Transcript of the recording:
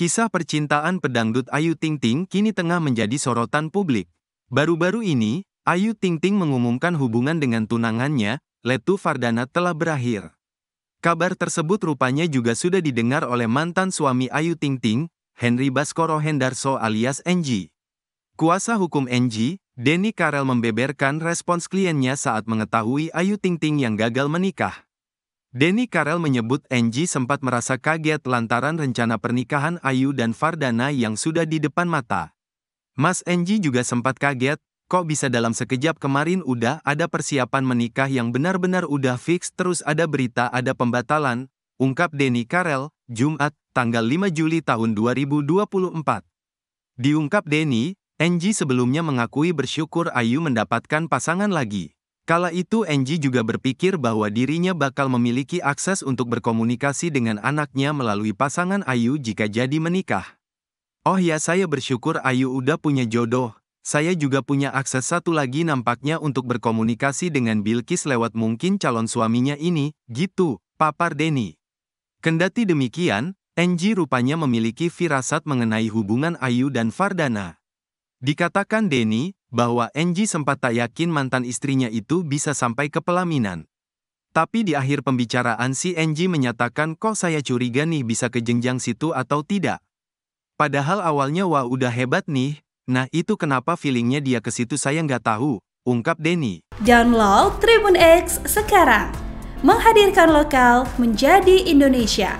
Kisah percintaan pedangdut Ayu Ting Ting kini tengah menjadi sorotan publik. Baru-baru ini, Ayu Ting Ting mengumumkan hubungan dengan tunangannya, Letu Fardana telah berakhir. Kabar tersebut rupanya juga sudah didengar oleh mantan suami Ayu Ting Ting, Henry Baskoro Hendarso alias NG. Kuasa hukum NG, Denny Karel membeberkan respons kliennya saat mengetahui Ayu Ting Ting yang gagal menikah. Denny Karel menyebut Angie sempat merasa kaget lantaran rencana pernikahan Ayu dan Fardana yang sudah di depan mata. Mas Angie juga sempat kaget, kok bisa dalam sekejap kemarin udah ada persiapan menikah yang benar-benar udah fix terus ada berita ada pembatalan, ungkap Denny Karel, Jumat, tanggal 5 Juli tahun 2024. Diungkap Denny, Angie sebelumnya mengakui bersyukur Ayu mendapatkan pasangan lagi. Kala itu Angie juga berpikir bahwa dirinya bakal memiliki akses untuk berkomunikasi dengan anaknya melalui pasangan Ayu jika jadi menikah. Oh ya saya bersyukur Ayu udah punya jodoh, saya juga punya akses satu lagi nampaknya untuk berkomunikasi dengan Bilkis lewat mungkin calon suaminya ini, gitu, papar Denny. Kendati demikian, Angie rupanya memiliki firasat mengenai hubungan Ayu dan Fardana. Dikatakan Denny bahwa Angie sempat tak yakin mantan istrinya itu bisa sampai ke pelaminan. Tapi di akhir pembicaraan si Angie menyatakan kok saya curiga nih bisa ke jenjang situ atau tidak. Padahal awalnya wah udah hebat nih, nah itu kenapa feelingnya dia ke situ saya nggak tahu, ungkap Denny. Download Tribun X sekarang, menghadirkan lokal menjadi Indonesia.